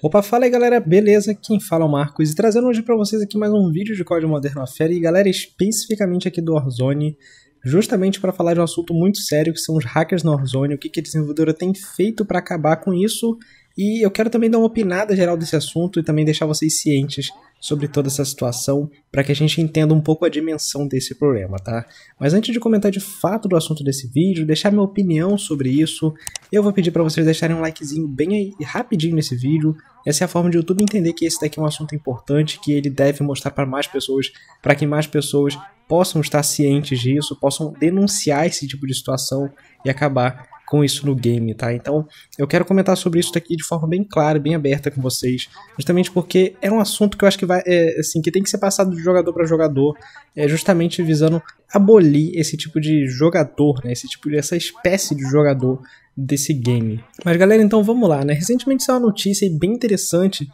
Opa, fala aí galera, beleza? Quem fala é o Marcos e trazendo hoje para vocês aqui mais um vídeo de Código Moderno à Fera e galera, especificamente aqui do Warzone, justamente para falar de um assunto muito sério que são os hackers no Warzone, o que, que a desenvolvedora tem feito para acabar com isso e eu quero também dar uma opinada geral desse assunto e também deixar vocês cientes sobre toda essa situação para que a gente entenda um pouco a dimensão desse problema, tá? Mas antes de comentar de fato do assunto desse vídeo, deixar minha opinião sobre isso, eu vou pedir para vocês deixarem um likezinho bem aí, rapidinho nesse vídeo. Essa é a forma de YouTube entender que esse daqui é um assunto importante, que ele deve mostrar para mais pessoas, para que mais pessoas possam estar cientes disso, possam denunciar esse tipo de situação e acabar com isso no game, tá? Então, eu quero comentar sobre isso daqui de forma bem clara, bem aberta com vocês, justamente porque é um assunto que eu acho que vai, é, assim, que tem que ser passado de jogador para jogador, é justamente visando abolir esse tipo de jogador, né? Esse tipo de essa espécie de jogador desse game. Mas galera, então vamos lá, né? Recentemente saiu uma notícia bem interessante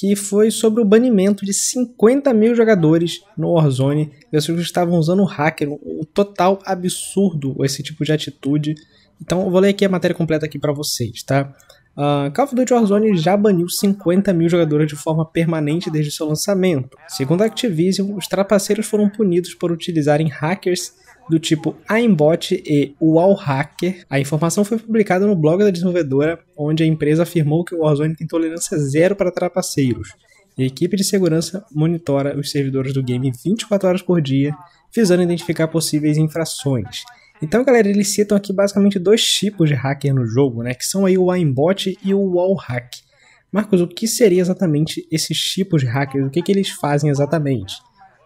que foi sobre o banimento de 50 mil jogadores no Warzone, pessoas que estavam usando o hacker, um total absurdo esse tipo de atitude. Então eu vou ler aqui a matéria completa aqui para vocês, tá? Uh, Call of Duty Warzone já baniu 50 mil jogadores de forma permanente desde seu lançamento. Segundo a Activision, os trapaceiros foram punidos por utilizarem hackers do tipo Aimbot e Wallhacker. A informação foi publicada no blog da desenvolvedora, onde a empresa afirmou que o Warzone tem tolerância zero para trapaceiros. E a equipe de segurança monitora os servidores do game 24 horas por dia, visando identificar possíveis infrações. Então, galera, eles citam aqui basicamente dois tipos de hacker no jogo, né? Que são aí o aimbot e o wallhack. Marcos, o que seria exatamente esses tipos de hackers? O que, que eles fazem exatamente?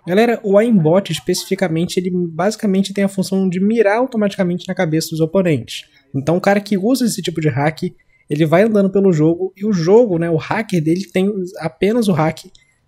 Galera, o aimbot especificamente, ele basicamente tem a função de mirar automaticamente na cabeça dos oponentes. Então o cara que usa esse tipo de hack, ele vai andando pelo jogo e o jogo, né, o hacker dele tem apenas o hack,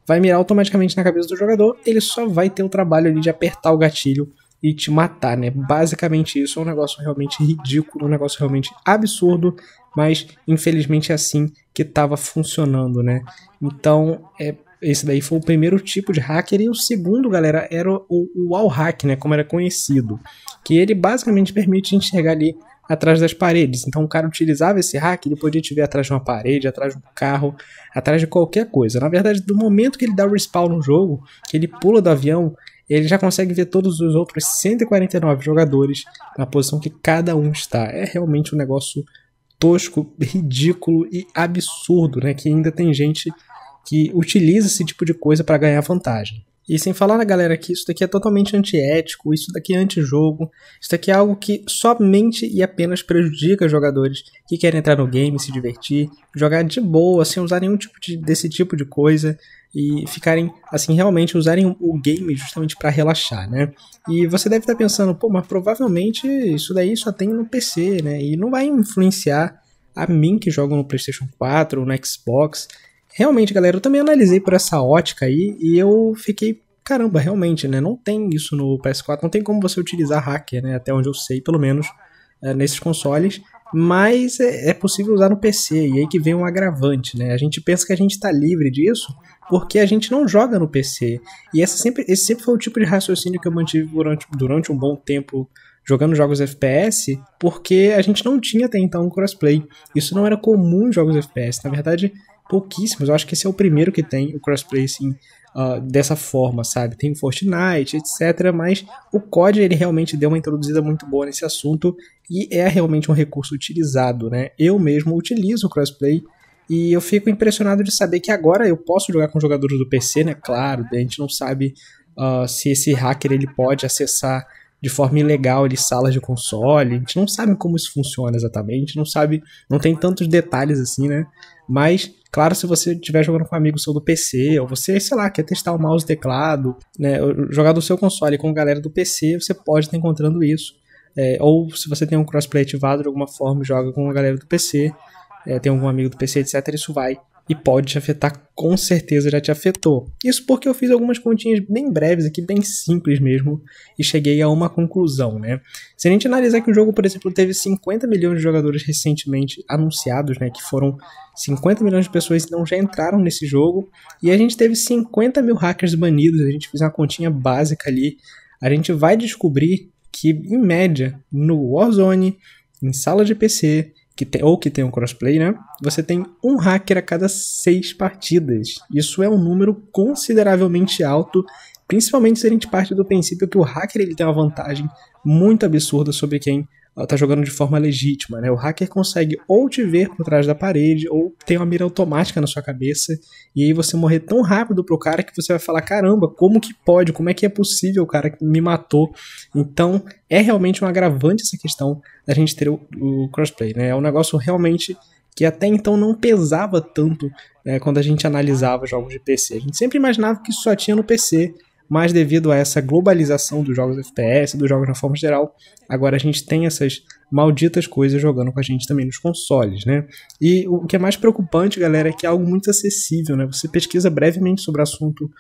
vai mirar automaticamente na cabeça do jogador, ele só vai ter o trabalho ali de apertar o gatilho e te matar, né? Basicamente isso é um negócio realmente ridículo, um negócio realmente absurdo, mas infelizmente é assim que estava funcionando, né? Então, é, esse daí foi o primeiro tipo de hacker e o segundo, galera, era o, o wall hack, né, como era conhecido, que ele basicamente permite enxergar ali atrás das paredes. Então o cara utilizava esse hack, ele podia te ver atrás de uma parede, atrás de um carro, atrás de qualquer coisa. Na verdade, do momento que ele dá o respawn no jogo, que ele pula do avião, ele já consegue ver todos os outros 149 jogadores na posição que cada um está. É realmente um negócio tosco, ridículo e absurdo, né? Que ainda tem gente que utiliza esse tipo de coisa para ganhar vantagem. E sem falar na né, galera que isso daqui é totalmente antiético, isso daqui é antijogo, isso daqui é algo que somente e apenas prejudica jogadores que querem entrar no game, se divertir, jogar de boa, sem usar nenhum tipo de, desse tipo de coisa e ficarem, assim, realmente usarem o game justamente para relaxar, né? E você deve estar tá pensando, pô, mas provavelmente isso daí só tem no PC, né? E não vai influenciar a mim que jogo no PlayStation 4 ou no Xbox. Realmente, galera, eu também analisei por essa ótica aí e eu fiquei, caramba, realmente, né? Não tem isso no PS4, não tem como você utilizar hacker, né? Até onde eu sei, pelo menos, eh, nesses consoles mas é, é, possível usar no PC, e aí que vem um agravante, né? A gente pensa que a gente está livre disso porque a gente não joga no PC. E essa sempre, esse sempre foi o tipo de raciocínio que eu mantive durante, durante um bom tempo jogando jogos FPS, porque a gente não tinha até então crossplay. Isso não era comum em jogos FPS. Na verdade, pouquíssimos. Eu acho que esse é o primeiro que tem o crossplay assim, uh, dessa forma, sabe? Tem o Fortnite, etc. Mas o COD ele realmente deu uma introduzida muito boa nesse assunto e é realmente um recurso utilizado, né? Eu mesmo utilizo o crossplay e eu fico impressionado de saber que agora eu posso jogar com jogadores do PC, né? Claro, a gente não sabe uh, se esse hacker ele pode acessar de forma ilegal ele salas de console. A gente não sabe como isso funciona exatamente, não sabe, não tem tantos detalhes assim, né? Mas Claro, se você estiver jogando com um amigo seu do PC, ou você, sei lá, quer testar o mouse e teclado, né, jogar do seu console com a galera do PC, você pode estar encontrando isso. É, ou se você tem um crossplay ativado de alguma forma, joga com a galera do PC, é, tem algum amigo do PC, etc., isso vai e pode te afetar, com certeza já te afetou. Isso porque eu fiz algumas continhas bem breves aqui, bem simples mesmo, e cheguei a uma conclusão, né? Se a gente analisar que o jogo, por exemplo, teve 50 milhões de jogadores recentemente anunciados, né, que foram 50 milhões de pessoas que não já entraram nesse jogo, e a gente teve 50 mil hackers banidos, a gente fez uma continha básica ali, a gente vai descobrir que, em média, no Warzone, em sala de PC que tem, ou que tem um crossplay, né? Você tem um hacker a cada seis partidas. Isso é um número consideravelmente alto, principalmente se a gente parte do princípio que o hacker ele tem uma vantagem muito absurda sobre quem tá jogando de forma legítima, né? O hacker consegue ou te ver por trás da parede, ou tem uma mira automática na sua cabeça, e aí você morrer tão rápido pro cara que você vai falar, caramba, como que pode? Como é que é possível o cara me matou? Então, é realmente um agravante essa questão da gente ter o, o crossplay, né? É um negócio realmente que até então não pesava tanto né, quando a gente analisava jogos de PC. A gente sempre imaginava que isso só tinha no PC, mas devido a essa globalização dos jogos FPS, dos jogos na forma geral, agora a gente tem essas malditas coisas jogando com a gente também nos consoles, né? E o que é mais preocupante, galera, é que é algo muito acessível, né? Você pesquisa brevemente sobre o assunto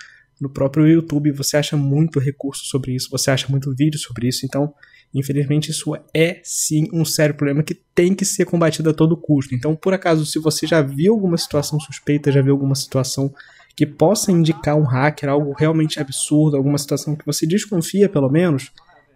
no próprio YouTube, você acha muito recurso sobre isso, você acha muito vídeo sobre isso, então, infelizmente, isso é sim um sério problema que tem que ser combatido a todo custo. Então, por acaso, se você já viu alguma situação suspeita, já viu alguma situação que possa indicar um hacker, algo realmente absurdo, alguma situação que você desconfia, pelo menos,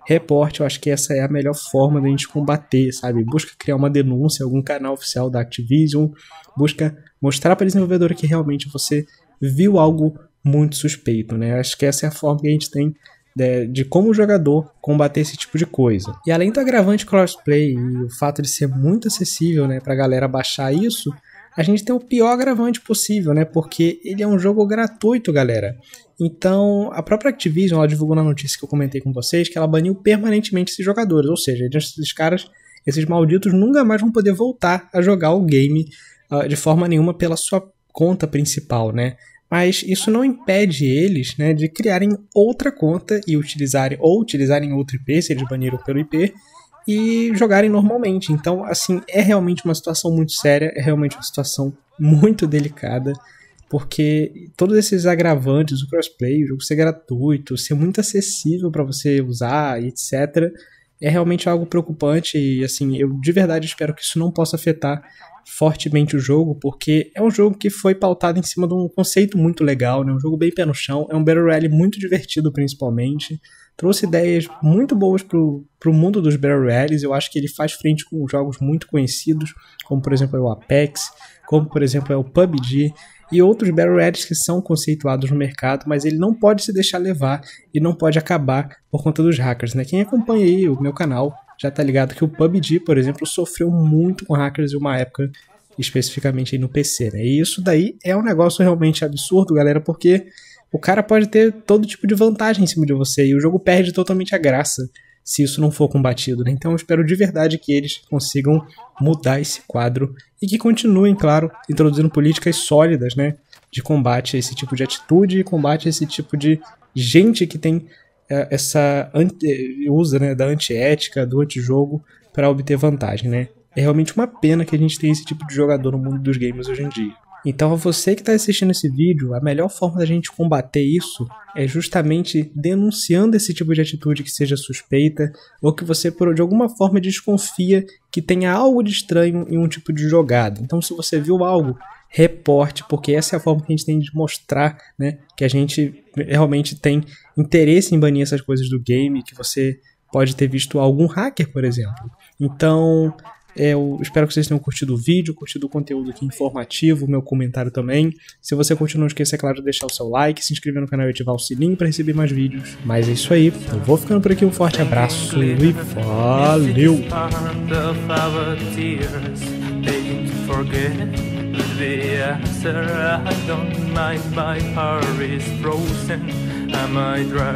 reporte. Eu acho que essa é a melhor forma da gente combater, sabe? Busca criar uma denúncia, algum canal oficial da Activision, busca mostrar para a desenvolvedora que realmente você viu algo muito suspeito, né? Acho que essa é a forma que a gente tem de, né, de como jogador combater esse tipo de coisa. E além do agravante crossplay e o fato de ser muito acessível, né, para a galera baixar isso, a gente tem o pior agravante possível, né? Porque ele é um jogo gratuito, galera. Então, a própria Activision, ela divulgou na notícia que eu comentei com vocês, que ela baniu permanentemente esses jogadores, ou seja, esses caras, esses malditos nunca mais vão poder voltar a jogar o game uh, de forma nenhuma pela sua conta principal, né? Mas isso não impede eles, né, de criarem outra conta e utilizarem ou utilizarem outro IP, se eles baniram pelo IP, e jogarem normalmente. Então, assim, é realmente uma situação muito séria, é realmente uma situação muito delicada, porque todos esses agravantes, o crossplay, o jogo ser gratuito, ser muito acessível para você usar, etc., é realmente algo preocupante e, assim, eu de verdade espero que isso não possa afetar fortemente o jogo, porque é um jogo que foi pautado em cima de um conceito muito legal, né? Um jogo bem pé no chão, é um Battle Royale muito divertido, principalmente trouxe ideias muito boas para o mundo dos Battle Royales. Eu acho que ele faz frente com jogos muito conhecidos, como por exemplo é o Apex, como por exemplo é o PUBG e outros Battle Royales que são conceituados no mercado, mas ele não pode se deixar levar e não pode acabar por conta dos hackers, né? Quem acompanha aí o meu canal já tá ligado que o PUBG, por exemplo, sofreu muito com hackers em uma época especificamente aí no PC, né? E isso daí é um negócio realmente absurdo, galera, porque o cara pode ter todo tipo de vantagem em cima de você e o jogo perde totalmente a graça se isso não for combatido. Né? Então eu espero de verdade que eles consigam mudar esse quadro e que continuem, claro, introduzindo políticas sólidas né, de combate a esse tipo de atitude e combate a esse tipo de gente que tem é, essa usa né, da antiética, do antijogo para obter vantagem. Né? É realmente uma pena que a gente tenha esse tipo de jogador no mundo dos games hoje em dia. Então, você que está assistindo esse vídeo, a melhor forma da gente combater isso é justamente denunciando esse tipo de atitude que seja suspeita ou que você, por, de alguma forma, desconfia que tenha algo de estranho em um tipo de jogada. Então, se você viu algo, reporte, porque essa é a forma que a gente tem de mostrar né, que a gente realmente tem interesse em banir essas coisas do game, que você pode ter visto algum hacker, por exemplo. Então, é, eu espero que vocês tenham curtido o vídeo, curtido o conteúdo aqui informativo, meu comentário também. Se você curtiu, não esqueça, é claro, de deixar o seu like, se inscrever no canal e ativar o sininho para receber mais vídeos. Mas é isso aí. Eu vou ficando por aqui. Um forte abraço e valeu!